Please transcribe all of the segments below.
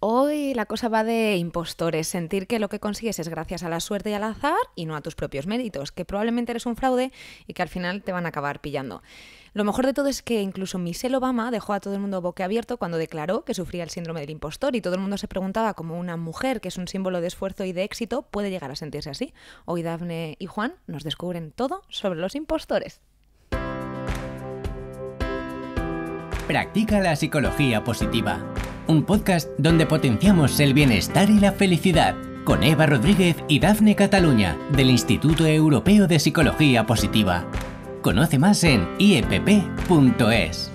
Hoy la cosa va de impostores, sentir que lo que consigues es gracias a la suerte y al azar y no a tus propios méritos, que probablemente eres un fraude y que al final te van a acabar pillando. Lo mejor de todo es que incluso Michelle Obama dejó a todo el mundo abierto cuando declaró que sufría el síndrome del impostor y todo el mundo se preguntaba cómo una mujer, que es un símbolo de esfuerzo y de éxito, puede llegar a sentirse así. Hoy Daphne y Juan nos descubren todo sobre los impostores. Practica la psicología positiva un podcast donde potenciamos el bienestar y la felicidad con Eva Rodríguez y Dafne Cataluña del Instituto Europeo de Psicología Positiva. Conoce más en iepp.es.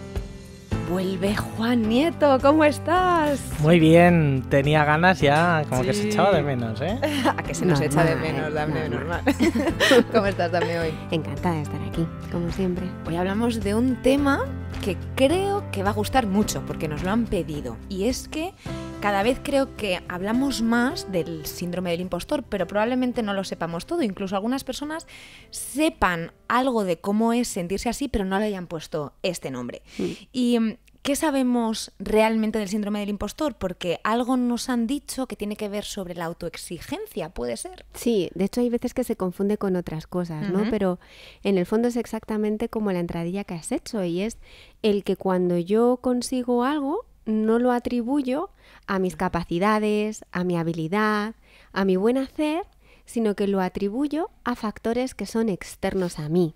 Vuelve Juan Nieto, ¿cómo estás? Muy bien, tenía ganas ya, como que se echaba de menos, ¿eh? A que se nos echa de menos, Dame, normal. normal. ¿Cómo estás, también hoy? Encantada de estar aquí, como siempre. Hoy hablamos de un tema que creo que va a gustar mucho, porque nos lo han pedido, y es que cada vez creo que hablamos más del síndrome del impostor, pero probablemente no lo sepamos todo. Incluso algunas personas sepan algo de cómo es sentirse así, pero no le hayan puesto este nombre. Mm. Y mm, ¿Qué sabemos realmente del síndrome del impostor? Porque algo nos han dicho que tiene que ver sobre la autoexigencia, ¿puede ser? Sí, de hecho hay veces que se confunde con otras cosas, ¿no? Pero en el fondo es exactamente como la entradilla que has hecho y es el que cuando yo consigo algo no lo atribuyo a mis capacidades, a mi habilidad, a mi buen hacer, sino que lo atribuyo a factores que son externos a mí.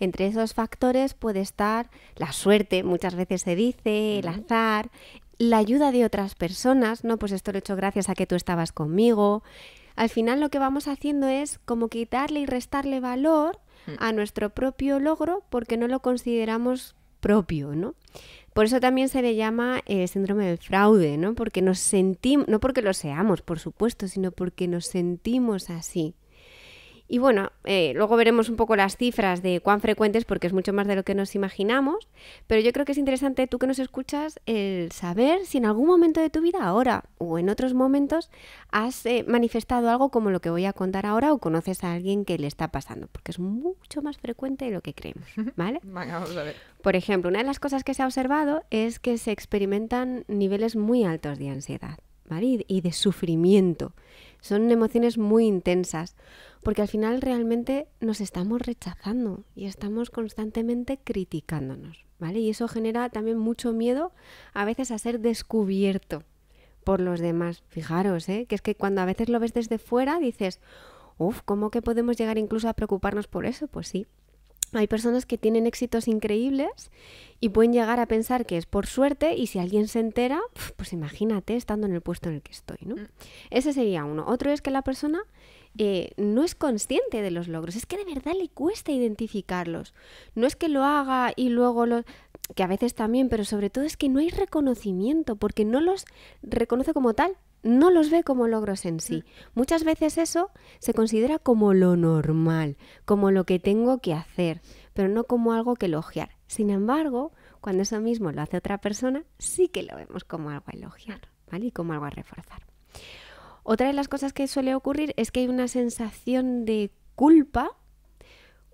Entre esos factores puede estar la suerte, muchas veces se dice, el azar, la ayuda de otras personas, ¿no? Pues esto lo he hecho gracias a que tú estabas conmigo. Al final lo que vamos haciendo es como quitarle y restarle valor mm. a nuestro propio logro porque no lo consideramos propio, ¿no? Por eso también se le llama el eh, síndrome del fraude, ¿no? Porque nos sentimos, no porque lo seamos, por supuesto, sino porque nos sentimos así. Y bueno, eh, luego veremos un poco las cifras de cuán frecuentes, porque es mucho más de lo que nos imaginamos, pero yo creo que es interesante tú que nos escuchas el saber si en algún momento de tu vida ahora o en otros momentos has eh, manifestado algo como lo que voy a contar ahora o conoces a alguien que le está pasando, porque es mucho más frecuente de lo que creemos, ¿vale? vamos a ver. Por ejemplo, una de las cosas que se ha observado es que se experimentan niveles muy altos de ansiedad, Y de sufrimiento son emociones muy intensas, porque al final realmente nos estamos rechazando y estamos constantemente criticándonos, ¿vale? Y eso genera también mucho miedo a veces a ser descubierto por los demás. Fijaros, ¿eh? que es que cuando a veces lo ves desde fuera dices, uff, ¿cómo que podemos llegar incluso a preocuparnos por eso? Pues sí, hay personas que tienen éxitos increíbles y pueden llegar a pensar que es por suerte y si alguien se entera, pues imagínate estando en el puesto en el que estoy, ¿no? Mm. Ese sería uno. Otro es que la persona eh, no es consciente de los logros, es que de verdad le cuesta identificarlos. No es que lo haga y luego lo... que a veces también, pero sobre todo es que no hay reconocimiento porque no los reconoce como tal no los ve como logros en sí. Mm. Muchas veces eso se considera como lo normal, como lo que tengo que hacer, pero no como algo que elogiar. Sin embargo, cuando eso mismo lo hace otra persona, sí que lo vemos como algo a elogiar, ¿vale? Y como algo a reforzar. Otra de las cosas que suele ocurrir es que hay una sensación de culpa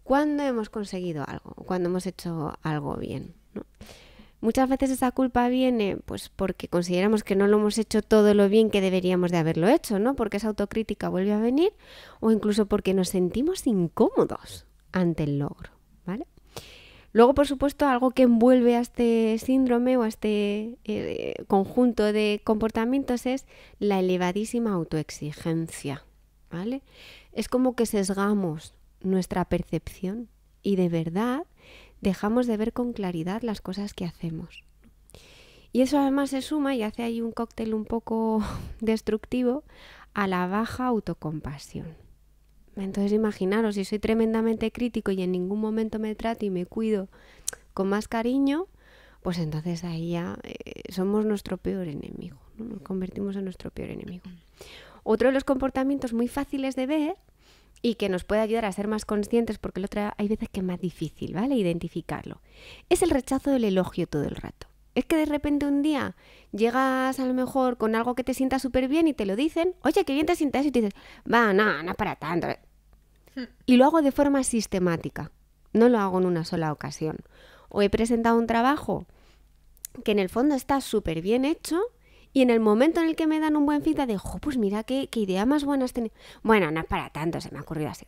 cuando hemos conseguido algo, cuando hemos hecho algo bien. Muchas veces esa culpa viene pues porque consideramos que no lo hemos hecho todo lo bien que deberíamos de haberlo hecho, ¿no? Porque esa autocrítica vuelve a venir o incluso porque nos sentimos incómodos ante el logro, ¿vale? Luego, por supuesto, algo que envuelve a este síndrome o a este eh, conjunto de comportamientos es la elevadísima autoexigencia, ¿vale? Es como que sesgamos nuestra percepción y de verdad dejamos de ver con claridad las cosas que hacemos. Y eso además se suma y hace ahí un cóctel un poco destructivo a la baja autocompasión. Entonces imaginaros, si soy tremendamente crítico y en ningún momento me trato y me cuido con más cariño, pues entonces ahí ya eh, somos nuestro peor enemigo, nos convertimos en nuestro peor enemigo. Otro de los comportamientos muy fáciles de ver y que nos puede ayudar a ser más conscientes porque el otro hay veces que es más difícil, ¿vale? Identificarlo. Es el rechazo del elogio todo el rato. Es que de repente un día llegas a lo mejor con algo que te sienta súper bien y te lo dicen, oye, qué bien te eso y te dices, va, no, no para tanto. Hmm. Y lo hago de forma sistemática, no lo hago en una sola ocasión. O he presentado un trabajo que en el fondo está súper bien hecho, y en el momento en el que me dan un buen feedback, dejo, pues mira qué, idea más buena has tenido. Bueno, no es para tanto, se me ha ocurrido así.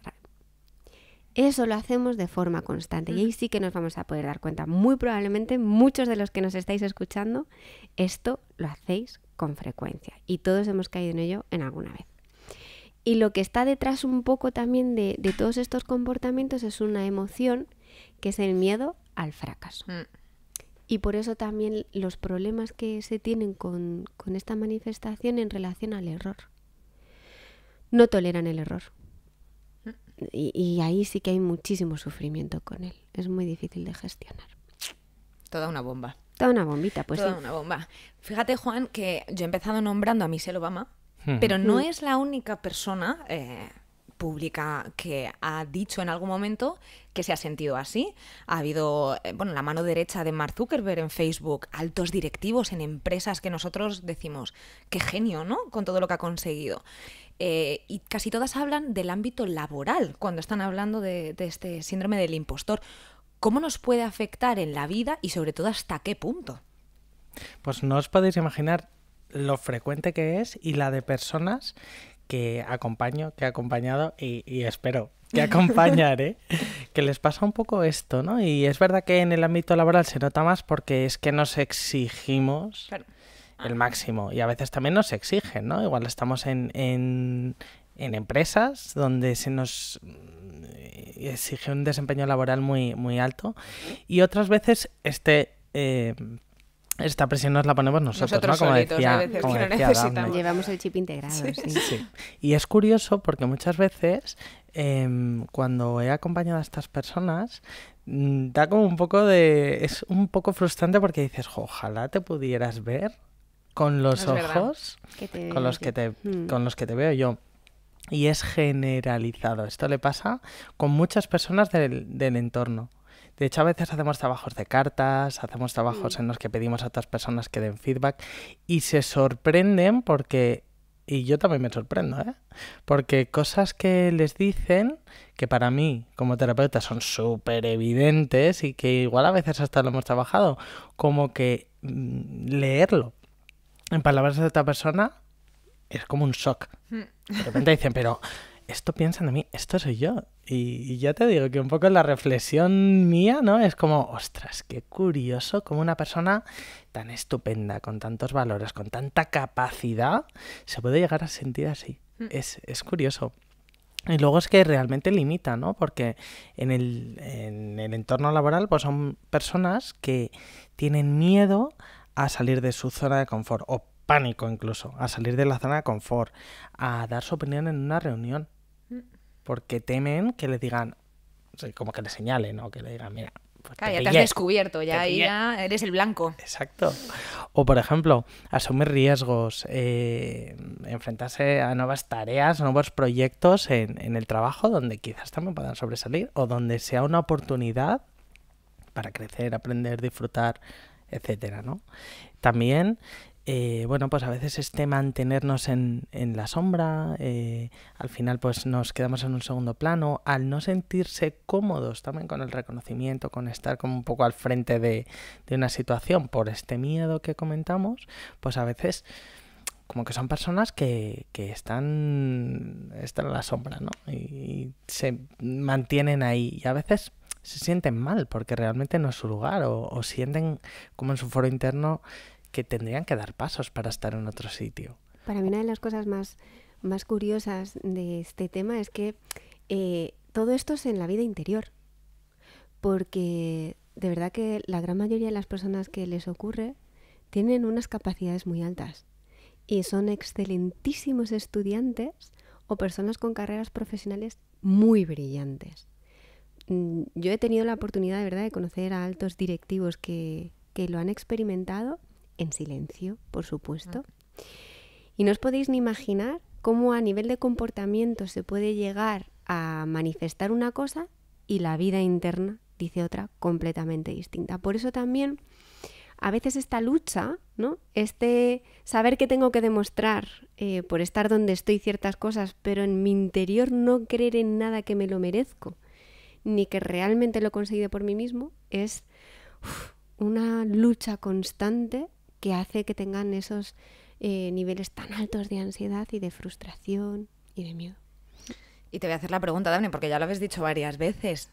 Eso lo hacemos de forma constante y ahí sí que nos vamos a poder dar cuenta. Muy probablemente muchos de los que nos estáis escuchando, esto lo hacéis con frecuencia y todos hemos caído en ello en alguna vez. Y lo que está detrás un poco también de, todos estos comportamientos es una emoción que es el miedo al fracaso. Mm. Y por eso también los problemas que se tienen con, esta manifestación en relación al error. No toleran el error. Y, ahí sí que hay muchísimo sufrimiento con él. Es muy difícil de gestionar. Toda una bomba. Toda una bombita, pues. sí. Toda una bomba. Fíjate, Juan, que yo he empezado nombrando a Michelle Obama, hmm. pero no hmm. es la única persona eh, pública que ha dicho en algún momento que se ha sentido así. Ha habido, eh, bueno, la mano derecha de Mark Zuckerberg en Facebook, altos directivos en empresas que nosotros decimos, qué genio, ¿no? Con todo lo que ha conseguido. Eh, y casi todas hablan del ámbito laboral cuando están hablando de, de este síndrome del impostor. ¿Cómo nos puede afectar en la vida y sobre todo hasta qué punto? Pues no os podéis imaginar lo frecuente que es y la de personas que acompaño, que he acompañado y, espero que acompañaré, que les pasa un poco esto, ¿no? Y es verdad que en el ámbito laboral se nota más porque es que nos exigimos el máximo y a veces también nos exigen, ¿no? Igual estamos en, empresas donde se nos eh, exige un desempeño laboral muy, muy alto y otras veces este... Eh, esta presión nos la ponemos nosotros, ¿no? Como decía, veces como que necesitamos. Llevamos el chip integrado. Sí. Y es curioso porque muchas veces em, cuando he acompañado a estas personas mm, da como un poco de es un poco frustrante porque dices ojalá te pudieras ver con los ojos con los que te mm. con los que te veo yo y es generalizado esto le pasa con muchas personas del entorno de hecho, a veces hacemos trabajos de cartas, hacemos trabajos mm. en los que pedimos a otras personas que den feedback y se sorprenden porque, y yo también me sorprendo, ¿eh? porque cosas que les dicen que para mí como terapeuta son súper evidentes y que igual a veces hasta lo hemos trabajado, como que mm, leerlo en palabras de otra persona es como un shock. Mm. De repente dicen, pero esto piensan de mí, esto soy yo. Y, ya te digo que un poco la reflexión mía, ¿no? Es como, ostras, qué curioso como una persona tan estupenda, con tantos valores, con tanta capacidad, se puede llegar a sentir así. Mm. Es, es curioso. Y luego es que realmente limita, ¿no? Porque en el, en el entorno laboral pues son personas que tienen miedo a salir de su zona de confort, o pánico incluso, a salir de la zona de confort, a dar su opinión en una reunión porque temen que le digan, como que le señalen, ¿no? Que le digan, mira. Pues ya te has descubierto, ya, ya eres el blanco. Exacto. O, por ejemplo, asumir riesgos, eh, enfrentarse a nuevas tareas, nuevos proyectos en, en el trabajo donde quizás también puedan sobresalir o donde sea una oportunidad para crecer, aprender, disfrutar, etcétera, ¿no? También eh, bueno, pues a veces este mantenernos en, en la sombra, eh, al final pues nos quedamos en un segundo plano, al no sentirse cómodos también con el reconocimiento, con estar como un poco al frente de, una situación por este miedo que comentamos, pues a veces como que son personas que, que están, están en la sombra, ¿no? Y, se mantienen ahí y a veces se sienten mal porque realmente no es su lugar o, o sienten como en su foro interno que tendrían que dar pasos para estar en otro sitio. Para mí una de las cosas más, más curiosas de este tema es que eh, todo esto es en la vida interior, porque de verdad que la gran mayoría de las personas que les ocurre tienen unas capacidades muy altas y son excelentísimos estudiantes o personas con carreras profesionales muy brillantes. Mm, yo he tenido la oportunidad de verdad de conocer a altos directivos que, que lo han experimentado en silencio, por supuesto. Y no os podéis ni imaginar cómo a nivel de comportamiento se puede llegar a manifestar una cosa y la vida interna dice otra completamente distinta. Por eso también a veces esta lucha, ¿no? Este saber que tengo que demostrar eh, por estar donde estoy ciertas cosas, pero en mi interior no creer en nada que me lo merezco, ni que realmente lo he conseguido por mí mismo, es una lucha constante que hace que tengan esos eh, niveles tan altos de ansiedad y de frustración y de miedo. Y te voy a hacer la pregunta, Dani, porque ya lo habéis dicho varias veces.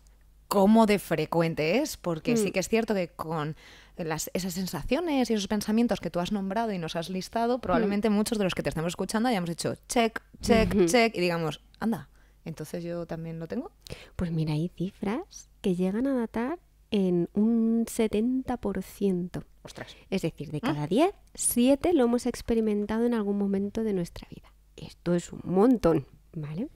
¿Cómo de frecuente es? Porque sí mm. que es cierto que con las, esas sensaciones y esos pensamientos que tú has nombrado y nos has listado, mm. probablemente muchos de los que te estamos escuchando hayamos dicho check, check, check y digamos, anda, entonces yo también lo tengo. Pues mira, hay cifras que llegan a datar en un 70%. Ostras. Es decir, de ah. cada 10, 7 lo hemos experimentado en algún momento de nuestra vida. Esto es un montón, ¿vale?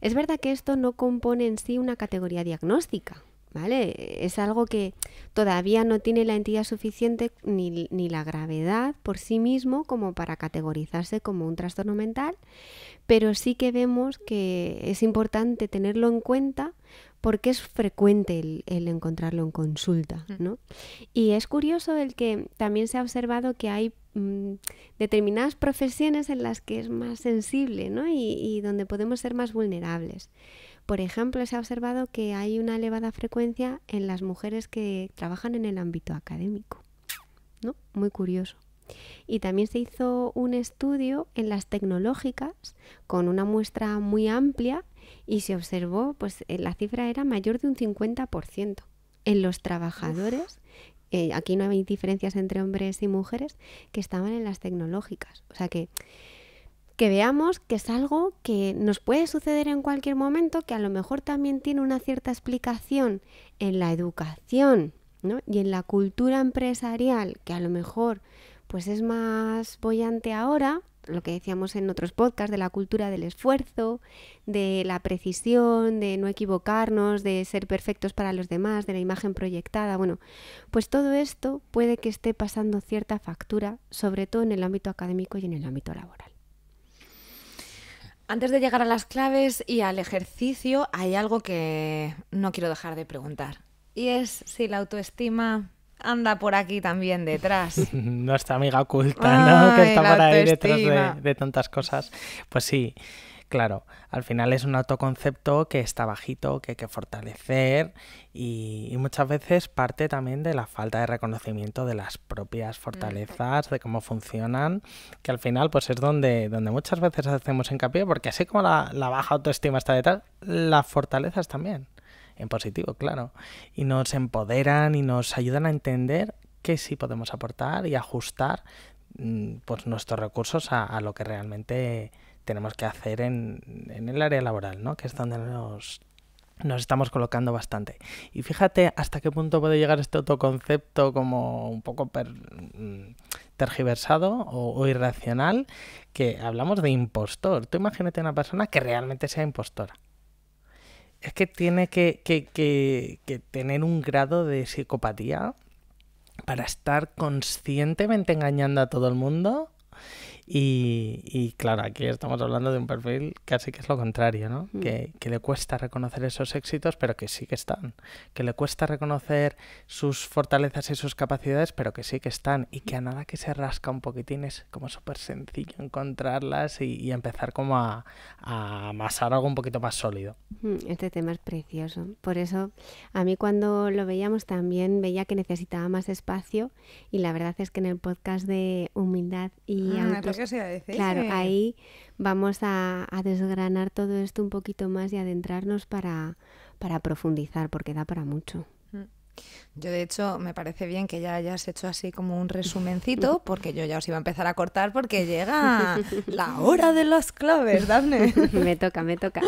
Es verdad que esto no compone en sí una categoría diagnóstica, ¿vale? Es algo que todavía no tiene la entidad suficiente ni, ni, la gravedad por sí mismo como para categorizarse como un trastorno mental, pero sí que vemos que es importante tenerlo en cuenta porque es frecuente el, encontrarlo en consulta. Mm. ¿no? Y es curioso el que también se ha observado que hay mm, determinadas profesiones en las que es más sensible ¿no? y, y donde podemos ser más vulnerables. Por ejemplo, se ha observado que hay una elevada frecuencia en las mujeres que trabajan en el ámbito académico. ¿no? Muy curioso. Y también se hizo un estudio en las tecnológicas con una muestra muy amplia y se observó, pues eh, la cifra era mayor de un 50% en los trabajadores. Eh, aquí no hay diferencias entre hombres y mujeres que estaban en las tecnológicas. O sea que que veamos que es algo que nos puede suceder en cualquier momento, que a lo mejor también tiene una cierta explicación en la educación y en la cultura empresarial, que a lo mejor pues es más bollante ahora, lo que decíamos en otros podcasts, de la cultura del esfuerzo, de la precisión, de no equivocarnos, de ser perfectos para los demás, de la imagen proyectada. Bueno, pues todo esto puede que esté pasando cierta factura, sobre todo en el ámbito académico y en el ámbito laboral. Antes de llegar a las claves y al ejercicio, hay algo que no quiero dejar de preguntar. Y es si la autoestima anda por aquí también detrás. Nuestra amiga oculta, ¿no? que está por ahí detrás de, tantas cosas. Pues sí. Claro, al final es un autoconcepto que está bajito, que hay que fortalecer y, muchas veces parte también de la falta de reconocimiento de las propias mm. fortalezas, de cómo funcionan, que al final pues es donde, donde muchas veces hacemos hincapié, porque así como la baja autoestima está detrás, las fortalezas también en positivo, claro, y nos empoderan y nos ayudan a entender que sí podemos aportar y ajustar mm, pues nuestros recursos a, lo que realmente tenemos que hacer en, el área laboral, ¿no? Que es donde nos, nos estamos colocando bastante. Y fíjate hasta qué punto puede llegar este autoconcepto como un poco mm, tergiversado o, o, irracional, que hablamos de impostor. Tú imagínate una persona que realmente sea impostora es que tiene que, que, que, tener un grado de psicopatía para estar conscientemente engañando a todo el mundo y, claro, aquí estamos hablando de un perfil casi que es lo contrario, ¿no? Mm. Que, le cuesta reconocer esos éxitos, pero que sí que están. Que le cuesta reconocer sus fortalezas y sus capacidades, pero que sí que están. Y que a nada que se rasca un poquitín es como súper sencillo encontrarlas y, empezar como a, amasar algo un poquito más sólido. Mm, este tema es precioso. Por eso, a mí cuando lo veíamos también veía que necesitaba más espacio y la verdad es que en el podcast de humildad y ah, Claro, eh. ahí vamos a, desgranar todo esto un poquito más y adentrarnos para, para profundizar, porque da para mucho. Mm. Yo, de hecho, me parece bien que ya hayas hecho así como un resumencito, porque yo ya os iba a empezar a cortar porque llega la hora de las claves, Dafne. Me toca, me toca.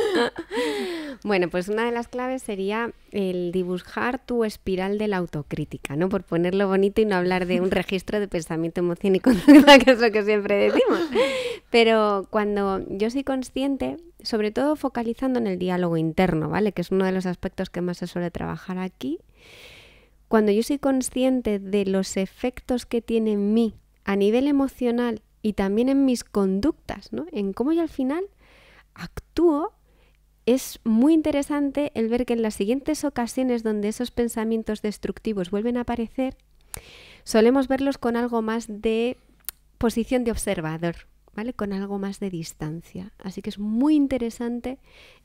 Bueno, pues una de las claves sería el dibujar tu espiral de la autocrítica, ¿no? Por ponerlo bonito y no hablar de un registro de pensamiento, emoción que es lo que siempre decimos. Pero cuando yo soy consciente, sobre todo focalizando en el diálogo interno, ¿vale? Que es uno de los aspectos que más se suele trabajar aquí. Cuando yo soy consciente de los efectos que tiene en mí a nivel emocional y también en mis conductas, ¿no? En cómo yo al final actúo es muy interesante el ver que en las siguientes ocasiones donde esos pensamientos destructivos vuelven a aparecer, solemos verlos con algo más de posición de observador, ¿vale? Con algo más de distancia. Así que es muy interesante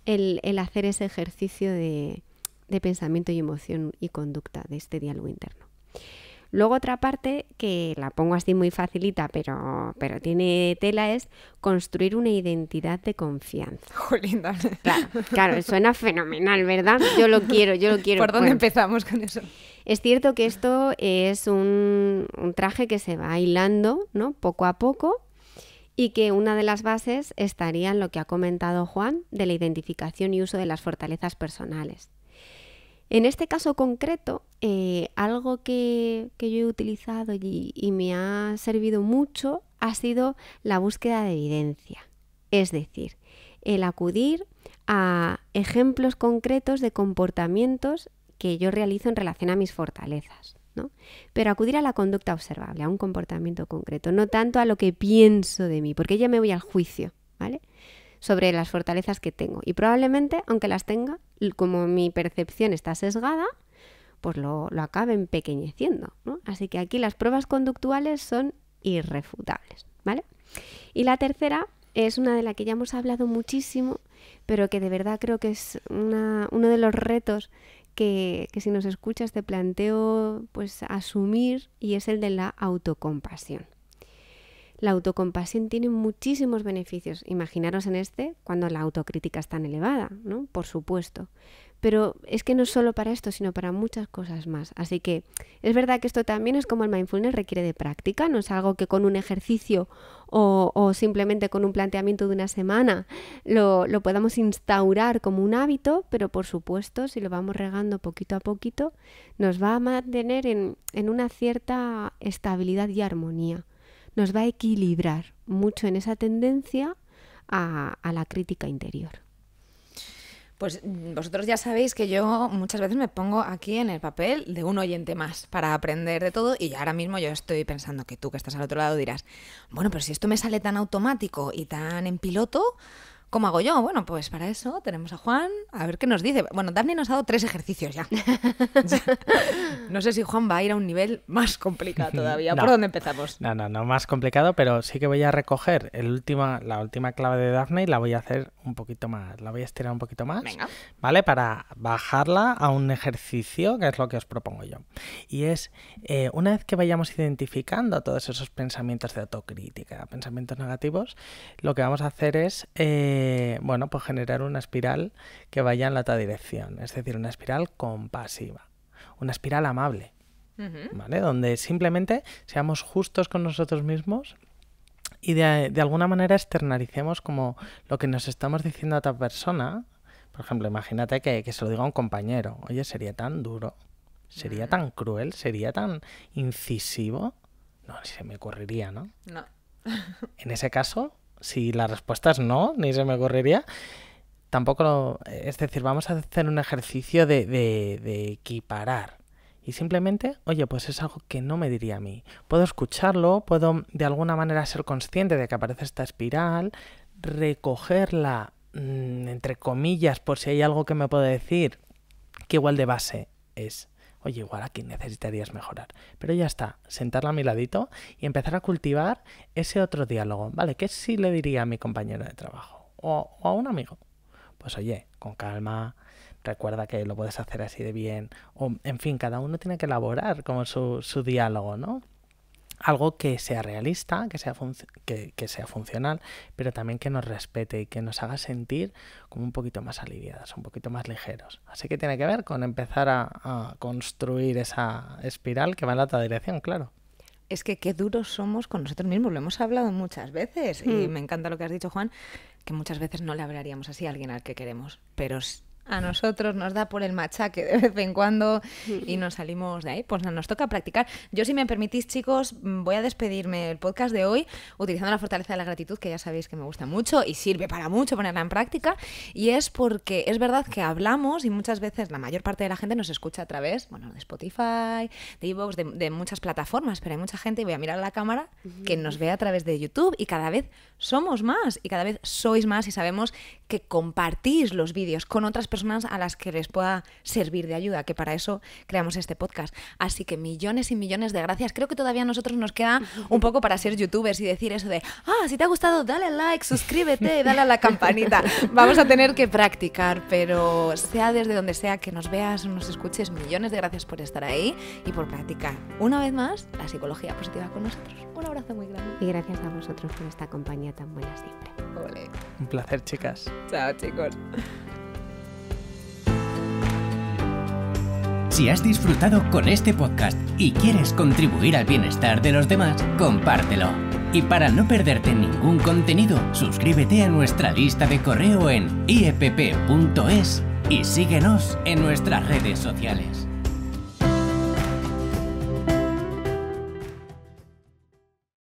el, hacer ese ejercicio de, de pensamiento y emoción y conducta de este diálogo interno. Luego otra parte que la pongo así muy facilita, pero, pero tiene tela, es construir una identidad de confianza. Jolín, claro, claro, suena fenomenal, ¿verdad? Yo lo quiero, yo lo quiero. ¿Por dónde pues. empezamos con eso? Es cierto que esto es un, traje que se va hilando, ¿no? Poco a poco, y que una de las bases estaría en lo que ha comentado Juan de la identificación y uso de las fortalezas personales. En este caso concreto, eh, algo que, yo he utilizado y, me ha servido mucho ha sido la búsqueda de evidencia, es decir, el acudir a ejemplos concretos de comportamientos que yo realizo en relación a mis fortalezas. ¿no? Pero acudir a la conducta observable, a un comportamiento concreto, no tanto a lo que pienso de mí, porque ya me voy al juicio, ¿vale? sobre las fortalezas que tengo. Y probablemente, aunque las tenga, como mi percepción está sesgada, pues lo, lo acabe empequeñeciendo. Así que aquí las pruebas conductuales son irrefutables. ¿vale? Y la tercera es una de la que ya hemos hablado muchísimo, pero que de verdad creo que es uno de los retos que, si nos escuchas te planteo pues asumir y es el de la autocompasión la autocompasión tiene muchísimos beneficios. Imaginaros en este cuando la autocrítica es tan elevada, ¿no? Por supuesto. Pero es que no solo para esto, sino para muchas cosas más. Así que es verdad que esto también es como el mindfulness requiere de práctica, no es algo que con un ejercicio o, simplemente con un planteamiento de una semana lo, podamos instaurar como un hábito, pero por supuesto si lo vamos regando poquito a poquito nos va a mantener en una cierta estabilidad y armonía nos va a equilibrar mucho en esa tendencia a, la crítica interior. Pues mm, vosotros ya sabéis que yo muchas veces me pongo aquí en el papel de un oyente más para aprender de todo y ahora mismo yo estoy pensando que tú que estás al otro lado dirás, bueno, pero si esto me sale tan automático y tan en piloto, ¿Cómo hago yo? Bueno, pues para eso tenemos a Juan, a ver qué nos dice. Bueno, Daphne nos ha dado tres ejercicios ya. no sé si Juan va a ir a un nivel más complicado todavía. ¿Por dónde empezamos? No, no, no, más complicado, pero sí que voy a recoger la última clave de Daphne y la voy a hacer un poquito más. La voy a estirar un poquito más. Venga. ¿Vale? Para bajarla a un ejercicio, que es lo que os propongo yo. Y es, eh, una vez que vayamos identificando todos esos pensamientos de autocrítica, pensamientos negativos, lo que vamos a hacer es... Eh, eh, bueno, pues generar una espiral que vaya en la otra dirección, es decir, una espiral compasiva, una espiral amable, ¿vale? Donde simplemente seamos justos con nosotros mismos y de, alguna manera externalicemos como lo que nos estamos diciendo a otra persona. Por ejemplo, imagínate que, se lo diga a un compañero, oye, sería tan duro, sería mm. tan cruel, sería tan incisivo. No, se me ocurriría, ¿no? No. en ese caso, si la respuesta es no, ni se me ocurriría, tampoco Es decir, vamos a hacer un ejercicio de, de, de equiparar. Y simplemente, oye, pues es algo que no me diría a mí. Puedo escucharlo, puedo de alguna manera ser consciente de que aparece esta espiral, recogerla, mm, entre comillas, por si hay algo que me pueda decir, que igual de base es oye, igual aquí necesitarías mejorar. Pero ya está, sentarla a mi ladito y empezar a cultivar ese otro diálogo. ¿Vale? ¿Qué si le diría a mi compañero de trabajo o, o a un amigo? Pues oye, con calma, recuerda que lo puedes hacer así de bien. O, en fin, cada uno tiene que elaborar como su, su diálogo, ¿no? algo que sea realista, que sea, que, sea funcional, pero también que nos respete y que nos haga sentir como un poquito más aliviadas, un poquito más ligeros. Así que tiene que ver con empezar a, construir esa espiral que va en la otra dirección, claro. Es que qué duros somos con nosotros mismos, lo hemos hablado muchas veces y mm. me encanta lo que has dicho Juan, que muchas veces no le hablaríamos así a alguien al que queremos, pero a nosotros nos da por el machaque de vez en cuando y mm. nos salimos de ahí, pues nos toca practicar. Yo, si me permitís, chicos, mm, voy a despedirme del podcast de hoy utilizando la fortaleza de la gratitud, que ya sabéis que me gusta mucho y sirve para mucho ponerla en práctica, y es porque es verdad que hablamos y muchas veces la mayor parte de la gente nos escucha a través, bueno, de Spotify, de Evox, de, de muchas plataformas, pero hay mucha gente, y voy a mirar a la cámara, que nos ve a través de YouTube y cada vez somos más y cada vez sois más y sabemos que compartís los vídeos con otras personas más a las que les pueda servir de ayuda, que para eso creamos este podcast. Así que millones y millones de gracias. Creo que todavía a nosotros nos queda un poco para ser youtubers y decir eso de, ah, si te ha gustado, dale like, suscríbete, dale a la campanita. Vamos a tener que practicar, pero sea desde donde sea que nos veas, nos escuches, millones de gracias por estar ahí y por practicar una vez más la psicología positiva con nosotros. Un abrazo muy grande. Y gracias a vosotros por esta compañía tan buena siempre. Un placer, chicas. Chao, chicos. Si has disfrutado con este podcast y quieres contribuir al bienestar de los demás, compártelo. Y para no perderte ningún contenido, suscríbete a nuestra lista de correo en iepp.es y síguenos en nuestras redes sociales.